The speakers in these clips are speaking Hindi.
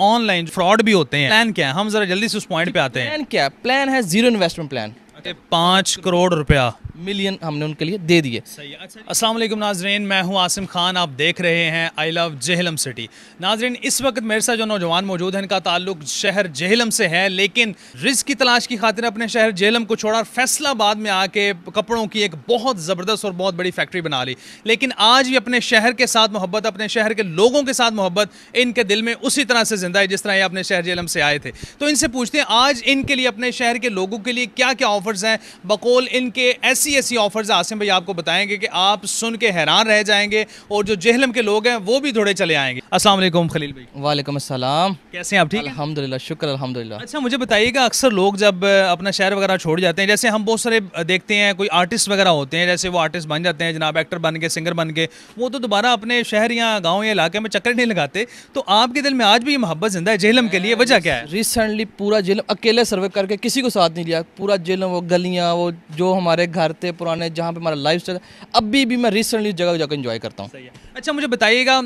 ऑनलाइन फ्रॉड भी होते हैं प्लान क्या है हम जरा जल्दी से उस पॉइंट पे आते हैं प्लान क्या प्लान है जीरो इन्वेस्टमेंट प्लान पांच करोड़ रुपया मिलियन हमने उनके लिए दे दिए अच्छा असल नाजरीन मैं हूं आसिम खान आप देख रहे हैं आई लव जहलम सिटी नाजरीन इस वक्त मेरे साथ जो नौजवान मौजूद हैं इनका ताल्लुक शहर जहलम से है लेकिन रिज की तलाश की खातिर अपने शहर जहलम को छोड़ा और फैसलाबाद में आके कपड़ों की एक बहुत ज़बरदस्त और बहुत बड़ी फैक्ट्री बना ली लेकिन आज भी अपने शहर के साथ मोहब्बत अपने शहर के लोगों के साथ मोहब्बत इनके दिल में उसी तरह से ज़िंदा है जिस तरह ये अपने शहर जहलम से आए थे तो इनसे पूछते हैं आज इनके लिए अपने शहर के लोगों के लिए क्या क्या ऑफर्स हैं बकौल इनके एस ऐसी ऐसी ऑफर्स आसिम भाई आपको बताएंगे कि आप सुन के हैरान रह जाएंगे और जो जहलम के लोग हैं वो भी थोड़े चले आएंगे असलम खलील भाई वालेकुम कैसे हैं आप ठीक अलहमदिल्ला शुक्र अलहमदिल्ला अच्छा मुझे बताइएगा अक्सर लोग जब अपना शहर वगैरह छोड़ जाते हैं जैसे हम बहुत सारे देखते हैं कोई आर्टिस्ट वगैरह होते हैं जैसे वो आर्टिस्ट बन जाते हैं जनाब एक्टर बन के सिंगर बन के वो तो दोबारा अपने शहर या गाँव या इलाके में चक्कर नहीं लगाते तो आपके दिल में आज भी मोहब्बत जिंदा है जहलम के लिए वजह क्या है रिसेंटली पूरा जेलम अकेले सर्वे करके किसी को साथ नहीं लिया पूरा जेलम वो गलियाँ वो जो हमारे घर थे पुराने जहाँ पे हमारा लाइफ स्टाइल अभी भी मैं रिसेंटली जगह जगह इन्जॉय करता हूँ अच्छा मुझे बताइएगा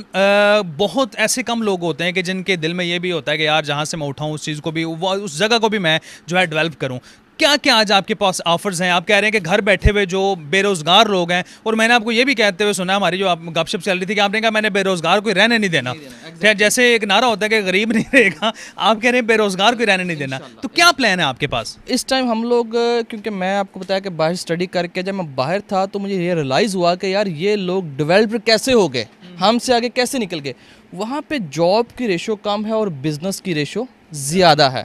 बहुत ऐसे कम लोग होते हैं कि जिनके दिल में ये भी होता है कि यार जहाँ से मैं उठाऊँ उस चीज़ को भी उस जगह को भी मैं जो है डेवलप करूँ क्या क्या आज आपके पास ऑफर्स हैं आप कह रहे हैं कि घर बैठे हुए जो बेरोज़गार लोग हैं और मैंने आपको ये भी कहते हुए सुना हमारी जो आप गपशप चल रही थी कि आपने कहा मैंने बेरोज़गार को रहने नहीं देना है जैसे एक नारा होता है कि गरीब नहीं रहेगा आप कह रहे हैं बेरोज़गार को रहने नहीं देना तो क्या प्लान है आपके पास इस टाइम हम लोग क्योंकि मैं आपको बताया कि बाहर स्टडी करके जब मैं बाहर था तो मुझे ये रियलाइज़ हुआ कि यार ये लोग डिवेल्प कैसे हो गए हम्म। हमसे आगे कैसे निकल गए वहाँ पे जॉब की रेशो कम है और बिज़नेस की रेशो ज़्यादा है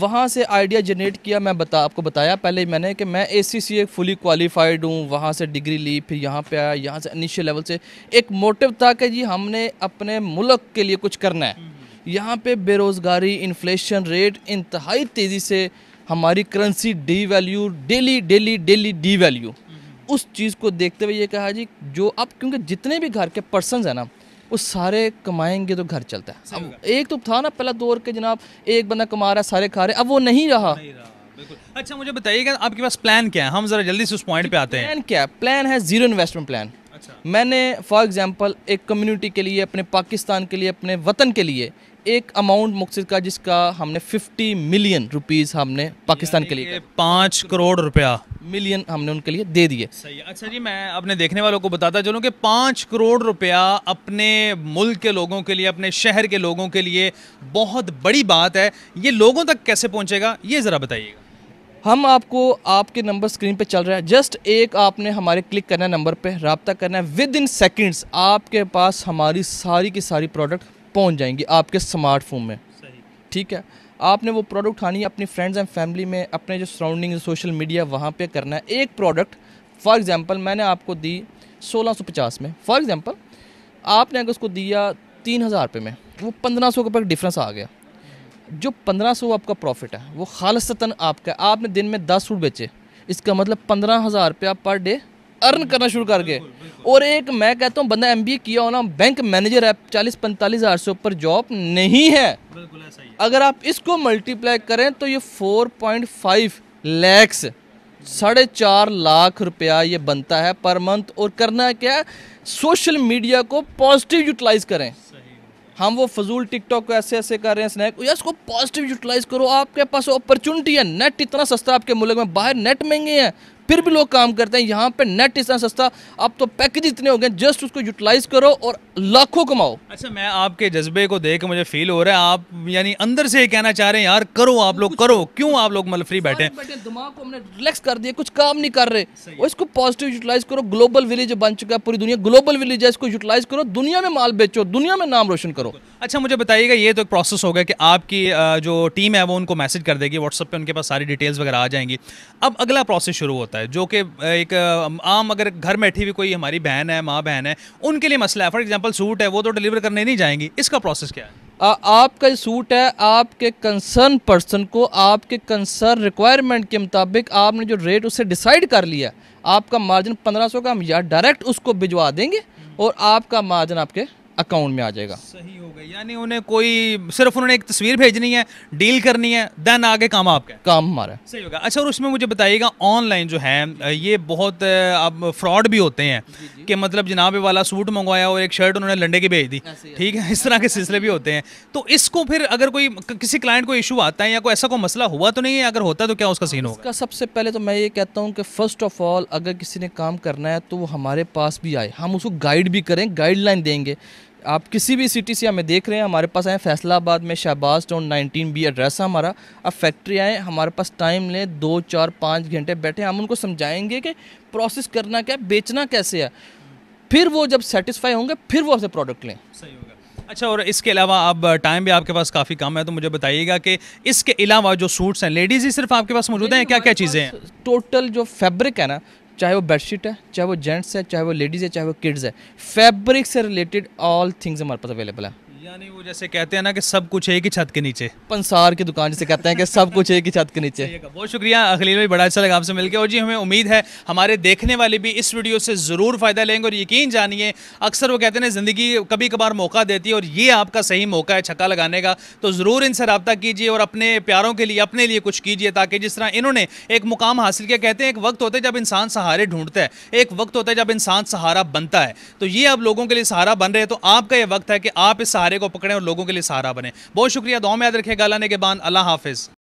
वहाँ से आइडिया जनरेट किया मैं बता आपको बताया पहले मैंने कि मैं ए सी सी फुली क्वालिफाइड हूँ वहाँ से डिग्री ली फिर यहाँ पे आया यहाँ से इनिशियल लेवल से एक मोटिव था कि जी हमने अपने मुल्क के लिए कुछ करना है हम्म। यहाँ पे बेरोज़गारी इन्फ्लेशन रेट इंतहाई तेज़ी से हमारी currency devalue daily daily daily devalue उस चीज़ को देखते हुए ये कहा जी जो अब क्योंकि जितने भी घर के पर्सनस हैं ना वो सारे कमाएंगे तो घर चलता है अब एक तो था ना पहला दौर के जनाब एक बंदा कमा रहा है सारे खा रहे अब वो नहीं रहा, नहीं रहा। अच्छा मुझे बताइएगा आपके पास प्लान क्या है हम जरा जल्दी से उस पॉइंट पे आते हैं प्लान क्या है प्लान है जीरो इन्वेस्टमेंट प्लान अच्छा। मैंने फॉर एग्जांपल एक कम्युनिटी के लिए अपने पाकिस्तान के लिए अपने वतन के लिए एक अमाउंट मुख्तर का जिसका हमने 50 मिलियन रुपीस हमने पाकिस्तान के लिए पाँच करोड़ रुपया मिलियन हमने उनके लिए दे दिए सही अच्छा जी मैं अपने देखने वालों को बताता चलूँ कि पाँच करोड़ रुपया अपने मुल्क के लोगों के लिए अपने शहर के लोगों के लिए बहुत बड़ी बात है ये लोगों तक कैसे पहुँचेगा ये ज़रा बताइएगा हम आपको आपके नंबर स्क्रीन पे चल रहा है जस्ट एक आपने हमारे क्लिक करना है नंबर पे रबता करना है विद इन सेकेंड्स आपके पास हमारी सारी की सारी प्रोडक्ट पहुंच जाएंगी आपके स्मार्टफोन में ठीक है आपने वो प्रोडक्ट उठानी है अपनी फ्रेंड्स एंड फैमिली में अपने जो सराउंडिंग सोशल मीडिया वहाँ पे करना है एक प्रोडक्ट फॉर एग्जांपल मैंने आपको दी 1650 में फॉर एग्जांपल आपने अगर उसको दिया तीन हज़ार रुपये में वो पंद्रह सौ के ऊपर डिफरेंस आ गया जो पंद्रह सौ आपका प्रॉफिट है वो खालसतन आपका आपने दिन में दस सूट बेचे इसका मतलब पंद्रह हज़ार रुपया पर डे अर्न करना शुरू कर गए और एक मैं कहता हूँ बंदा एम किया होना बैंक मैनेजर है चालीस पैंतालीस हज़ार से ऊपर जॉब नहीं है अगर आप इसको मल्टीप्लाई करें तो ये फोर पॉइंट फाइव लैक्स साढ़े चार लाख रुपया ये बनता है पर मंथ और करना है क्या सोशल मीडिया को पॉजिटिव यूटिलाइज करें हम वो फजूल टिकटॉक को ऐसे ऐसे कर रहे हैं स्नैक या इसको पॉजिटिव यूटिलाइज करो आपके पास अपॉर्चुनिटी है नेट इतना सस्ता आपके मुल्क में बाहर नेट महंगे हैं फिर भी लोग काम करते हैं यहाँ पे नेट इतना सस्ता अब तो पैकेज इतने हो गए जस्ट उसको यूटिलाइज करो और लाखों कमाओ अच्छा मैं आपके जज्बे को देख मुझे फील हो रहा है आप यानी अंदर से ये कहना चाह रहे हैं यार करो आप लोग करो क्यों आप लोग मल मतलब फ्री बैठे दिमाग को हमने रिलैक्स कर दिया कुछ काम नहीं कर रहे और इसको पॉजिटिव यूटिलाइज करो ग्लोबल विलेज बन चुका है पूरी दुनिया ग्लोबल विलेज है इसको यूटिलाइज करो दुनिया में माल बेचो दुनिया में नाम रोशन करो अच्छा मुझे बताइएगा ये तो एक प्रोसेस होगा कि आपकी जो टीम है वो उनको मैसेज कर देगी व्हाट्सअप पे उनके पास सारी डिटेल्स वगैरह आ जाएंगी अब अगला प्रोसेस शुरू होता होता है जो कि एक आम अगर घर बैठी हुई कोई हमारी बहन है माँ बहन है उनके लिए मसला है फॉर एग्जाम्पल सूट है वो तो डिलीवर करने नहीं जाएंगी इसका प्रोसेस क्या है आ, आपका सूट है आपके कंसर्न पर्सन को आपके कंसर्न रिक्वायरमेंट के मुताबिक आपने जो रेट उसे डिसाइड कर लिया आपका मार्जिन पंद्रह सौ का हम या डायरेक्ट उसको भिजवा देंगे और आपका मार्जिन आपके अकाउंट में आ जाएगा सही हो गया यानी उन्हें कोई सिर्फ उन्होंने एक तस्वीर भेजनी है डील करनी है देन आगे काम आपका काम हमारा सही होगा अच्छा और उसमें मुझे बताइएगा ऑनलाइन जो है ये बहुत अब फ्रॉड भी होते हैं कि मतलब जनाब वाला सूट मंगवाया और एक शर्ट उन्होंने लंडे की भेज दी ठीक है इस तरह के सिलसिले भी होते हैं तो इसको फिर अगर कोई किसी क्लाइंट को इशू आता है या कोई ऐसा कोई मसला हुआ तो नहीं है अगर होता तो क्या उसका सीन होगा सबसे पहले तो मैं ये कहता हूँ कि फर्स्ट ऑफ ऑल अगर किसी ने काम करना है तो वो हमारे पास भी आए हम उसको गाइड भी करें गाइडलाइन देंगे आप किसी भी सिटी से हमें देख रहे हैं हमारे पास आए फैसलाबाद में Shahbaz town nineteen B address है हमारा अब फैक्ट्री आए हमारे पास टाइम लें दो चार पाँच घंटे बैठे हम उनको समझाएंगे कि प्रोसेस करना क्या है बेचना कैसे है फिर वो जब सेटिस्फाई होंगे फिर वो अपने प्रोडक्ट लें सही होगा अच्छा और इसके अलावा अब टाइम भी आपके पास काफ़ी कम है तो मुझे बताइएगा कि इसके अलावा जो सूट्स हैं लेडीज़ ही सिर्फ आपके पास मौजूद हैं क्या क्या चीज़ें हैं टोटल जो फैब्रिक है ना चाहे वो बेडशीट है चाहे वो जेंट्स है चाहे वो लेडीज़ है चाहे वो किड्स है फैब्रिक से रिलेटेड ऑल थिंग्स हमारे पास अवेलेबल है यानी वो जैसे कहते हैं ना कि सब कुछ एक ही छत के नीचे पंसार की दुकान जैसे कहते हैं कि सब कुछ एक ही छत के नीचे बहुत शुक्रिया अखिल भाई बड़ा अच्छा लगा आपसे मिलकर और जी हमें उम्मीद है हमारे देखने वाले भी इस वीडियो से ज़रूर फ़ायदा लेंगे और यकीन जानिए अक्सर वो कहते हैं ज़िंदगी कभी कभार मौका देती है और ये आपका सही मौका है छक्का लगाने का तो ज़रूर इनसे रबता कीजिए और अपने प्यारों के लिए अपने लिए कुछ कीजिए ताकि जिस तरह इन्होंने एक मुकाम हासिल किया कहते हैं एक वक्त होता है जब इंसान सहारे ढूंढता है एक वक्त होता है जब इंसान सहारा बनता है तो ये आप लोगों के लिए सहारा बन रहे हैं तो आपका ये वक्त है कि आप इस सहारे को पकड़ें और लोगों के लिए सहारा बने बहुत शुक्रिया दो में याद रखेगा अल्लाह के बाद अल्लाह हाफिज़